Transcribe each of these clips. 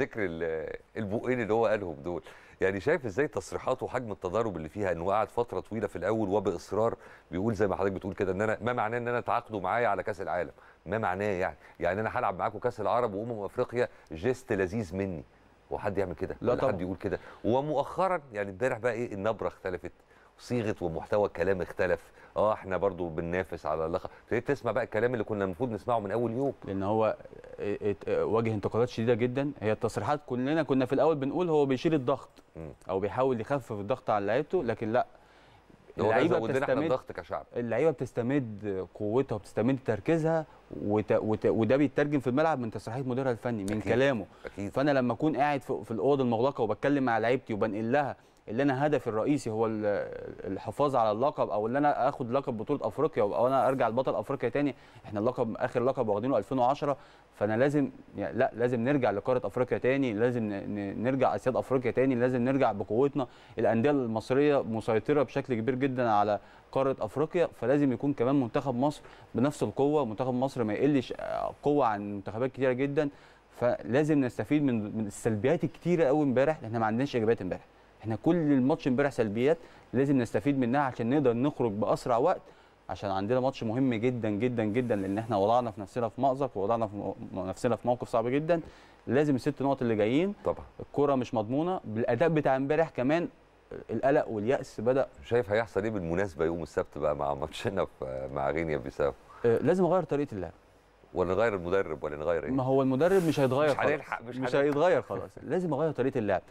ذكر البقين اللي هو قالهم دول يعني شايف ازاي تصريحاته وحجم التضارب اللي فيها انه قعد فتره طويله في الاول وباصرار بيقول زي ما حضرتك بتقول كده ان انا ما معناه ان انا تعاقدوا معايا على كاس العالم ما معناه يعني يعني انا هلعب معاكم كاس العرب وامم افريقيا جيست لذيذ مني وحد يعمل كده لا طبعا حد يقول كده ومؤخرا يعني امبارح بقى ايه النبره اختلفت صيغه ومحتوى الكلام اختلف اه احنا برضو بننافس على اللقب ابتديت تسمع بقى الكلام اللي كنا المفروض نسمعه من اول يوم لان هو اه، واجه انتقادات شديده جدا هي التصريحات كلنا كنا في الاول بنقول هو بيشيل الضغط او بيحاول يخفف الضغط على لعيبته لكن لا اللعيبه بتستمد الضغط كشعب اللعيبه بتستمد قوتها وبتستمد تركيزها وت... وت... وده بيترجم في الملعب من تصريحات مديرها الفني من أكيد. كلامه أكيد. فانا لما اكون قاعد في, في الاوضه المغلقه وبتكلم مع لعيبتي وبنقل لها اللي انا هدفي الرئيسي هو الحفاظ على اللقب او اللي انا اخد لقب بطوله افريقيا او انا ارجع لبطل افريقيا تاني احنا اللقب اخر لقب واخدينه 2010 فانا لازم يعني لا لازم نرجع لقاره افريقيا تاني لازم نرجع اسياد افريقيا تاني لازم نرجع بقوتنا الانديه المصريه مسيطره بشكل كبير جدا على قاره افريقيا فلازم يكون كمان منتخب مصر بنفس القوه منتخب مصر ما يقلش آه، قوه عن منتخبات كتيره جدا فلازم نستفيد من السلبيات الكتيره قوي امبارح احنا ما عندناش اجابات امبارح احنا كل الماتش امبارح سلبيات لازم نستفيد منها عشان نقدر نخرج باسرع وقت عشان عندنا ماتش مهم جدا جدا جدا لان احنا وضعنا في نفسنا في مأزق ووضعنا في نفسنا في موقف صعب جدا لازم الست نقط اللي جايين طبعا الكوره مش مضمونه بالاداء بتاع امبارح كمان القلق واليأس بدأ شايف هيحصل ايه بالمناسبه يوم السبت بقى مع ماتشنا مع غينيا بيساو آه، لازم اغير طريقه اللعب ولا نغير المدرب ولا نغير ايه ما هو المدرب مش هيتغير مش هنلحق مش, مش هيتغير خلاص لازم اغير طريقه اللعب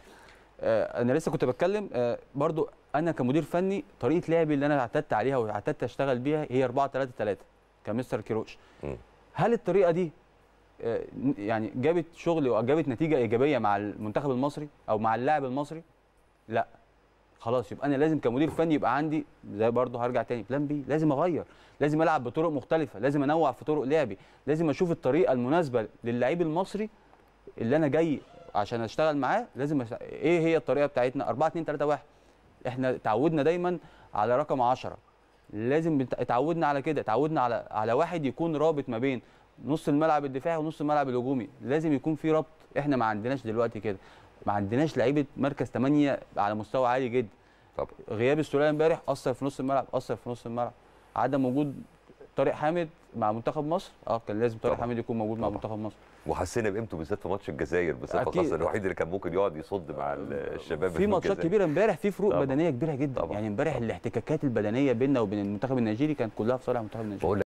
آه، انا لسه كنت بتكلم آه، برضو انا كمدير فني طريقه لعبي اللي انا اعتدت عليها واعتدت اشتغل بيها هي 4 3 3 كمستر كيروش هل الطريقه دي آه، يعني جابت شغل وجابت نتيجه ايجابيه مع المنتخب المصري او مع اللاعب المصري لا خلاص يبقى انا لازم كمدير فني يبقى عندي زي برضه هرجع تاني بلان بي لازم اغير لازم العب بطرق مختلفه لازم انوع في طرق لعبي لازم اشوف الطريقه المناسبه للعيب المصري اللي انا جاي عشان اشتغل معاه لازم ايه هي الطريقه بتاعتنا 4 2 3 1 احنا اتعودنا دايما على رقم 10 لازم اتعودنا على كده اتعودنا على على واحد يكون رابط ما بين نص الملعب الدفاعي ونص الملعب الهجومي لازم يكون في ربط احنا ما عندناش دلوقتي كده ما عندناش لعيبه مركز 8 على مستوى عالي جدا طب غياب السوليه امبارح اثر في نص الملعب اثر في نص الملعب عدم وجود طارق حامد مع منتخب مصر اه كان لازم طارق حامد يكون موجود مع منتخب مصر وحسينا بقيمته بالذات في ماتش الجزائر بصفه خاصه الوحيد اللي كان ممكن يقعد يصد مع الشباب في ماتشات كبيره امبارح في فروق طبعا. بدنيه كبيره جدا طبعا. يعني امبارح الاحتكاكات البدنيه بيننا وبين المنتخب النيجيري كانت كلها في صالح المنتخب النيجيري